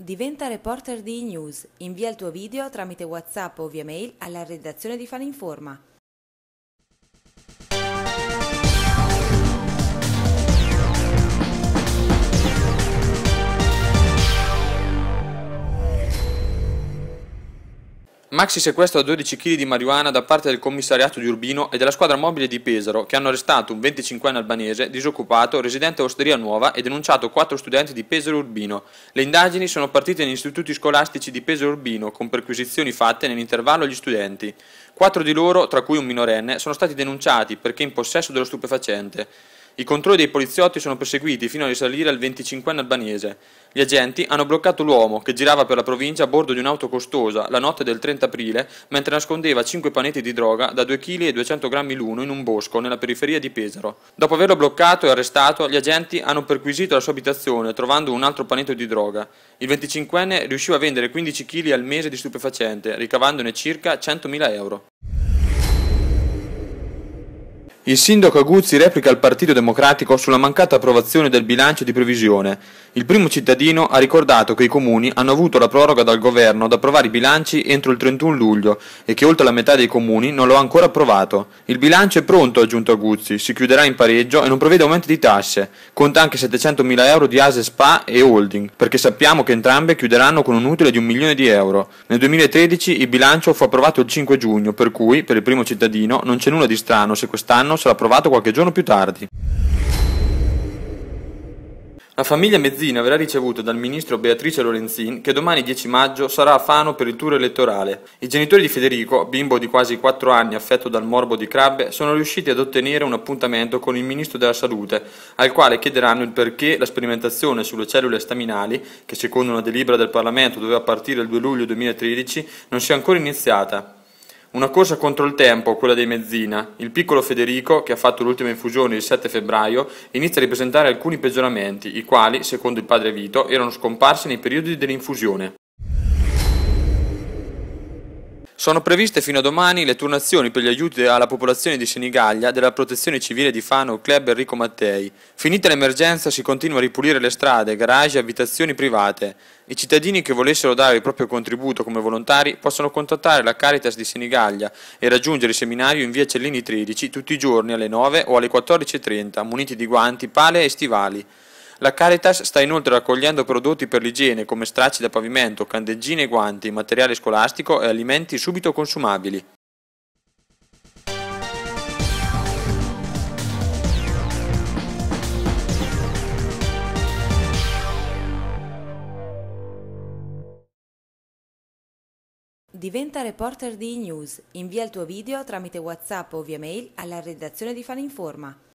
Diventa reporter di e-news. Invia il tuo video tramite WhatsApp o via mail alla redazione di Faninforma Maxi sequestra 12 kg di marijuana da parte del commissariato di Urbino e della squadra mobile di Pesaro, che hanno arrestato un 25enne albanese disoccupato, residente a Osteria Nuova e denunciato quattro studenti di Pesaro Urbino. Le indagini sono partite negli istituti scolastici di Pesaro Urbino, con perquisizioni fatte nell'intervallo agli studenti. Quattro di loro, tra cui un minorenne, sono stati denunciati perché in possesso dello stupefacente. I controlli dei poliziotti sono proseguiti fino a risalire al 25enne albanese. Gli agenti hanno bloccato l'uomo che girava per la provincia a bordo di un'auto costosa la notte del 30 aprile mentre nascondeva 5 panetti di droga da 2 kg e 200 grammi l'uno in un bosco nella periferia di Pesaro. Dopo averlo bloccato e arrestato, gli agenti hanno perquisito la sua abitazione trovando un altro panetto di droga. Il 25enne riusciva a vendere 15 kg al mese di stupefacente, ricavandone circa 100.000 euro. Il sindaco Aguzzi replica al Partito Democratico sulla mancata approvazione del bilancio di previsione. Il primo cittadino ha ricordato che i comuni hanno avuto la proroga dal governo ad approvare i bilanci entro il 31 luglio e che oltre la metà dei comuni non lo ha ancora approvato. Il bilancio è pronto, ha aggiunto Aguzzi, si chiuderà in pareggio e non prevede aumenti di tasse. Conta anche 700.000 euro di ASE SPA e holding, perché sappiamo che entrambe chiuderanno con un utile di un milione di euro. Nel 2013 il bilancio fu approvato il 5 giugno, per cui per il primo cittadino non c'è nulla di strano se quest'anno non sarà provato qualche giorno più tardi. La famiglia Mezzini avrà ricevuto dal ministro Beatrice Lorenzin che domani 10 maggio sarà a Fano per il tour elettorale. I genitori di Federico, bimbo di quasi 4 anni affetto dal morbo di Crabbe, sono riusciti ad ottenere un appuntamento con il ministro della salute, al quale chiederanno il perché la sperimentazione sulle cellule staminali, che secondo una delibera del Parlamento doveva partire il 2 luglio 2013, non sia ancora iniziata. Una corsa contro il tempo, quella dei Mezzina. Il piccolo Federico, che ha fatto l'ultima infusione il 7 febbraio, inizia a ripresentare alcuni peggioramenti, i quali, secondo il padre Vito, erano scomparsi nei periodi dell'infusione. Sono previste fino a domani le turnazioni per gli aiuti alla popolazione di Senigallia della Protezione Civile di Fano Club Enrico Mattei. Finita l'emergenza si continua a ripulire le strade, garage e abitazioni private. I cittadini che volessero dare il proprio contributo come volontari possono contattare la Caritas di Senigallia e raggiungere il seminario in via Cellini 13 tutti i giorni alle 9 o alle 14.30 muniti di guanti, pale e stivali. La Caritas sta inoltre raccogliendo prodotti per l'igiene come stracci da pavimento, candeggine e guanti, materiale scolastico e alimenti subito consumabili. Diventa reporter di e News. Invia il tuo video tramite WhatsApp o via mail alla redazione di Faninforma.